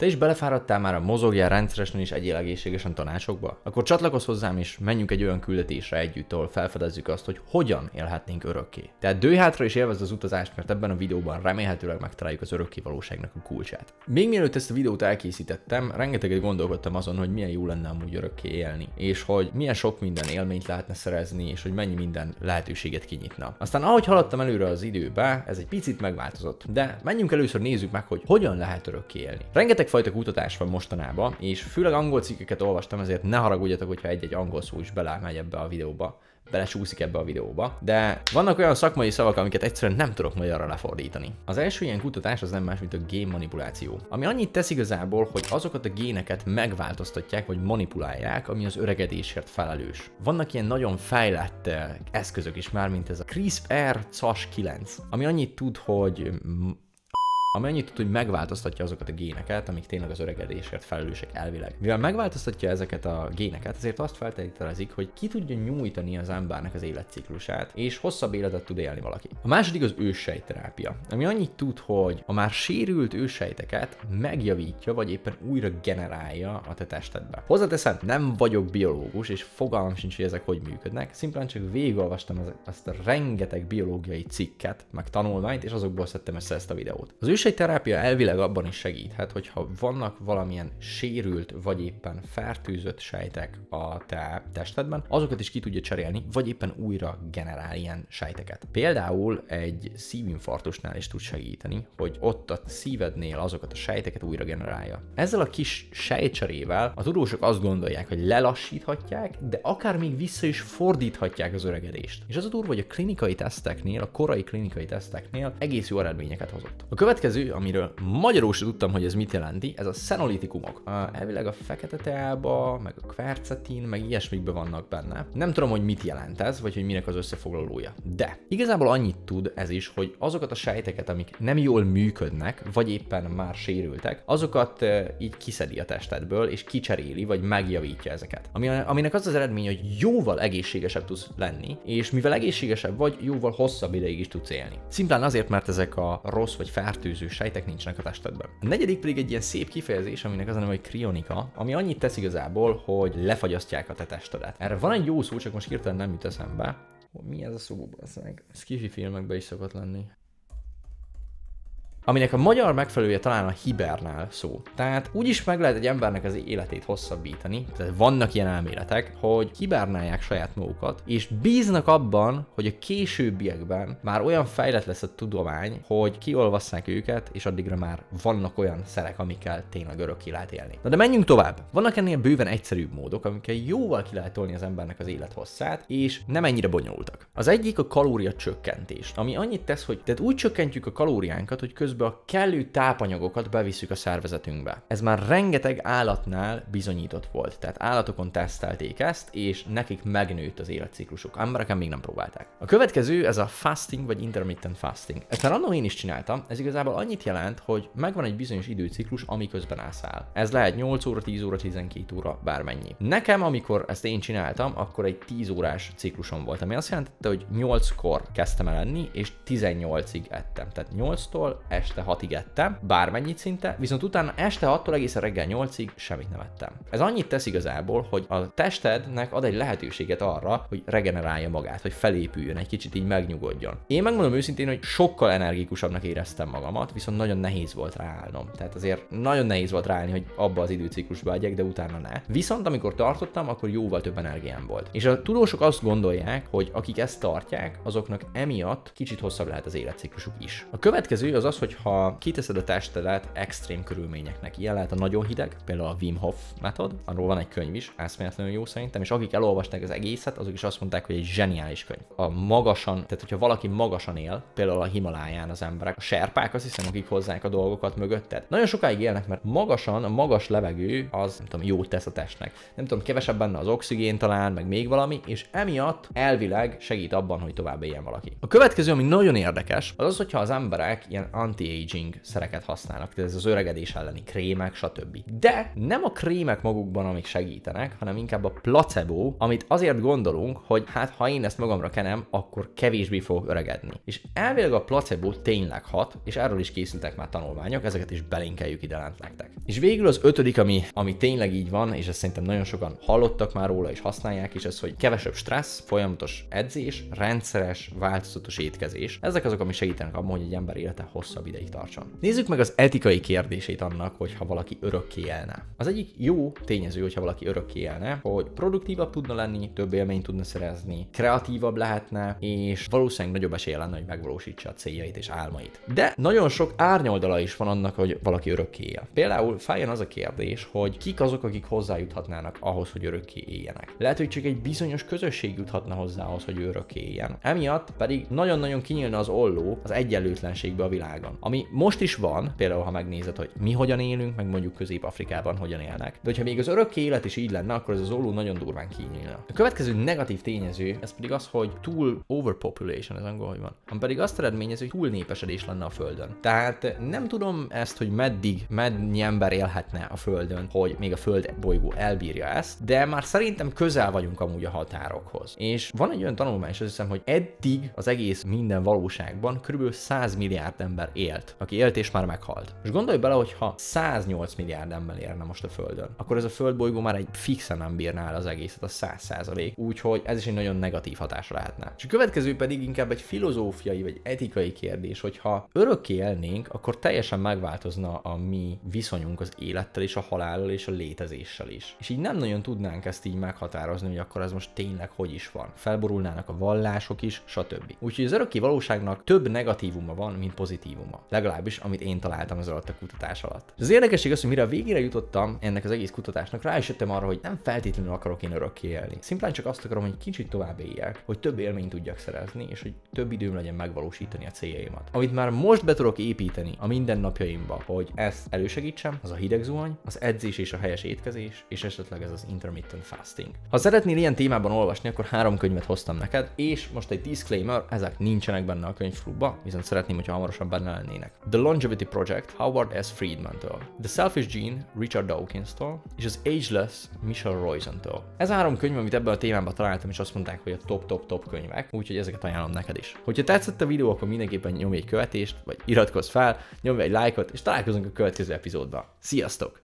Te is belefáradtál már a mozogjál rendszeresen és egyél egészségesen tanácsokba? Akkor csatlakozz hozzám is, menjünk egy olyan küldetésre együtt, ahol felfedezzük azt, hogy hogyan élhetnénk örökké. Tehát dőj hátra és élvezd az utazást, mert ebben a videóban remélhetőleg megtaláljuk az örökké valóságnak a kulcsát. Még mielőtt ezt a videót elkészítettem, rengeteget gondolkodtam azon, hogy milyen jó lenne amúgy örökké élni, és hogy milyen sok minden élményt lehetne szerezni, és hogy mennyi minden lehetőséget kinyitna. Aztán ahogy haladtam előre az időbe, ez egy picit megváltozott. De menjünk először nézzük meg, hogy hogyan lehet örökké élni. Rengeteg fajta kutatás van mostanában, és főleg angol cikkeket olvastam, ezért ne haragudjatok, hogyha egy-egy angol szó is belemegy ebbe a videóba belecsúszik ebbe a videóba, de vannak olyan szakmai szavak, amiket egyszerűen nem tudok magyarra lefordítani. Az első ilyen kutatás az nem más, mint a gén manipuláció, ami annyit tesz igazából, hogy azokat a géneket megváltoztatják vagy manipulálják, ami az öregedésért felelős. Vannak ilyen nagyon fejlett eh, eszközök is már, mint ez a CRISPR-Cas9, ami annyit tud, hogy Amennyit tud, hogy megváltoztatja azokat a géneket, amik tényleg az öregedésért felelősek elvileg. Mivel megváltoztatja ezeket a géneket, ezért azt feltételezik, hogy ki tudja nyújtani az embernek az életciklusát, és hosszabb életet tud élni valaki. A második az őssejterápia, ami annyit tud, hogy a már sérült őssejteket megjavítja, vagy éppen újra generálja a te testedbe. Hozzáteszem, nem vagyok biológus, és fogalmam sincs, hogy ezek hogy működnek, szimplán csak végigolvastam ezt a rengeteg biológiai cikket, meg tanulmányt, és azokból szedtem össze ezt a videót. Az terápia elvileg abban is segíthet, hogyha vannak valamilyen sérült vagy éppen fertőzött sejtek a te testedben, azokat is ki tudja cserélni, vagy éppen újra generál ilyen sejteket. Például egy szívinfarktusnál is tud segíteni, hogy ott a szívednél azokat a sejteket újra generálja. Ezzel a kis sejtcserével a tudósok azt gondolják, hogy lelassíthatják, de akár még vissza is fordíthatják az öregedést. És az a durva, hogy a klinikai teszteknél, a korai klinikai teszteknél egész jó eredményeket hozott. A következő következő, amiről magyarul sem tudtam, hogy ez mit jelenti, ez a szenolitikumok. elvileg a fekete teába, meg a kvercetin, meg ilyesmikben vannak benne. Nem tudom, hogy mit jelent ez, vagy hogy minek az összefoglalója. De igazából annyit tud ez is, hogy azokat a sejteket, amik nem jól működnek, vagy éppen már sérültek, azokat így kiszedi a testedből, és kicseréli, vagy megjavítja ezeket. aminek az az eredmény, hogy jóval egészségesebb tudsz lenni, és mivel egészségesebb vagy, jóval hosszabb ideig is tudsz élni. Szimplán azért, mert ezek a rossz vagy fertőző különböző sejtek nincsenek a testedben. A negyedik pedig egy ilyen szép kifejezés, aminek az a neve, hogy krionika, ami annyit tesz igazából, hogy lefagyasztják a te testedet. Erre van egy jó szó, csak most hirtelen nem jut eszembe. Mi ez a szó, meg? kifi filmekben is szokott lenni aminek a magyar megfelelője talán a hibernál szó. Tehát úgy is meg lehet egy embernek az életét hosszabbítani, tehát vannak ilyen elméletek, hogy hibernálják saját magukat, és bíznak abban, hogy a későbbiekben már olyan fejlett lesz a tudomány, hogy kiolvasszák őket, és addigra már vannak olyan szerek, amikkel tényleg ki lehet élni. Na de menjünk tovább. Vannak ennél bőven egyszerűbb módok, amikkel jóval ki lehet tolni az embernek az élet hosszát, és nem ennyire bonyolultak. Az egyik a kalória csökkentés, ami annyit tesz, hogy tehát úgy csökkentjük a kalóriánkat, hogy közben közben a kellő tápanyagokat beviszük a szervezetünkbe. Ez már rengeteg állatnál bizonyított volt, tehát állatokon tesztelték ezt, és nekik megnőtt az életciklusuk. Embereken még nem próbálták. A következő ez a fasting vagy intermittent fasting. Ezt már annól én is csináltam, ez igazából annyit jelent, hogy megvan egy bizonyos időciklus, amiközben ászál. Ez lehet 8 óra, 10 óra, 12 óra, bármennyi. Nekem, amikor ezt én csináltam, akkor egy 10 órás ciklusom volt, ami azt jelentette, hogy 8-kor kezdtem el enni, és 18-ig ettem. Tehát 8-tól este 6-ig ettem, bármennyit szinte, viszont utána este 6-tól egészen reggel 8-ig semmit nem ettem. Ez annyit tesz igazából, hogy a testednek ad egy lehetőséget arra, hogy regenerálja magát, hogy felépüljön, egy kicsit így megnyugodjon. Én megmondom őszintén, hogy sokkal energikusabbnak éreztem magamat, viszont nagyon nehéz volt ráállnom. Tehát azért nagyon nehéz volt ráállni, hogy abba az időciklusba egyek, de utána ne. Viszont amikor tartottam, akkor jóval több energiám volt. És a tudósok azt gondolják, hogy akik ezt tartják, azoknak emiatt kicsit hosszabb lehet az életciklusuk is. A következő az az, hogy hogyha kiteszed a testedet extrém körülményeknek. Ilyen lehet a nagyon hideg, például a Wim Hof metód, arról van egy könyv is, eszméletlenül jó szerintem, és akik elolvasták az egészet, azok is azt mondták, hogy egy zseniális könyv. A magasan, tehát hogyha valaki magasan él, például a Himaláján az emberek, a serpák, azt hiszem, akik hozzák a dolgokat mögötted. Nagyon sokáig élnek, mert magasan, a magas levegő az, nem tudom, jót tesz a testnek. Nem tudom, kevesebb benne az oxigén talán, meg még valami, és emiatt elvileg segít abban, hogy tovább éljen valaki. A következő, ami nagyon érdekes, az az, hogyha az emberek ilyen anti anti-aging szereket használnak, tehát ez az öregedés elleni krémek, stb. De nem a krémek magukban, amik segítenek, hanem inkább a placebo, amit azért gondolunk, hogy hát ha én ezt magamra kenem, akkor kevésbé fogok öregedni. És elvileg a placebo tényleg hat, és erről is készültek már tanulmányok, ezeket is belinkeljük ide lent nektek. És végül az ötödik, ami, ami tényleg így van, és ezt szerintem nagyon sokan hallottak már róla, és használják is, ez, hogy kevesebb stressz, folyamatos edzés, rendszeres, változatos étkezés. Ezek azok, ami segítenek abban, hogy egy ember élete hosszabb ideig tartson. Nézzük meg az etikai kérdését annak, hogyha valaki örökké élne. Az egyik jó tényező, hogyha valaki örökké élne, hogy produktívabb tudna lenni, több élményt tudna szerezni, kreatívabb lehetne, és valószínűleg nagyobb esélye lenne, hogy megvalósítsa a céljait és álmait. De nagyon sok árnyoldala is van annak, hogy valaki örökké él. Például fájjon az a kérdés, hogy kik azok, akik hozzájuthatnának ahhoz, hogy örökké éljenek. Lehet, hogy csak egy bizonyos közösség juthatna hozzá ahhoz, hogy örökké éljen. Emiatt pedig nagyon-nagyon kinyílna az olló az egyenlőtlenségbe a világon ami most is van, például ha megnézed, hogy mi hogyan élünk, meg mondjuk Közép-Afrikában hogyan élnek. De hogyha még az örök élet is így lenne, akkor ez az óló nagyon durván kinyílna. A következő negatív tényező, ez pedig az, hogy túl overpopulation, ez angol, hogy van, ami pedig azt eredményez, hogy túl népesedés lenne a Földön. Tehát nem tudom ezt, hogy meddig, mennyi ember élhetne a Földön, hogy még a Föld bolygó elbírja ezt, de már szerintem közel vagyunk amúgy a határokhoz. És van egy olyan tanulmány, és azt hiszem, hogy eddig az egész minden valóságban kb. 100 milliárd ember él élt, aki élt és már meghalt. És gondolj bele, hogy ha 108 milliárd ember érne most a Földön, akkor ez a földbolygó már egy fixen nem bírná el az egészet, a 100 százalék, úgyhogy ez is egy nagyon negatív hatás lehetne. És a következő pedig inkább egy filozófiai vagy etikai kérdés, hogyha örökké élnénk, akkor teljesen megváltozna a mi viszonyunk az élettel és a halállal és a létezéssel is. És így nem nagyon tudnánk ezt így meghatározni, hogy akkor ez most tényleg hogy is van. Felborulnának a vallások is, stb. Úgyhogy az örökké valóságnak több negatívuma van, mint pozitívuma. Legalábbis, amit én találtam az alatt a kutatás alatt. És az érdekesség az, hogy mire a végére jutottam ennek az egész kutatásnak, rájöttem arra, hogy nem feltétlenül akarok én örökké élni. Szimplán csak azt akarom, hogy kicsit tovább éljek, hogy több élményt tudjak szerezni, és hogy több időm legyen megvalósítani a céljaimat. Amit már most be tudok építeni a mindennapjaimba, hogy ezt elősegítsem, az a hideg zuhany, az edzés és a helyes étkezés, és esetleg ez az intermittent fasting. Ha szeretnél ilyen témában olvasni, akkor három könyvet hoztam neked, és most egy disclaimer, ezek nincsenek benne a könyvklubba, viszont szeretném, hogyha hamarosan benne emelnének. The Longevity Project Howard S. Friedman-től, The Selfish Gene Richard Dawkins-tól, és az Ageless Michelle Roizen-től. Ez három könyv, amit ebben a témában találtam, és azt mondták, hogy a top-top-top könyvek, úgyhogy ezeket ajánlom neked is. Hogyha tetszett a videó, akkor mindenképpen nyomj egy követést, vagy iratkozz fel, nyomj egy lájkot, és találkozunk a következő epizódban. Sziasztok!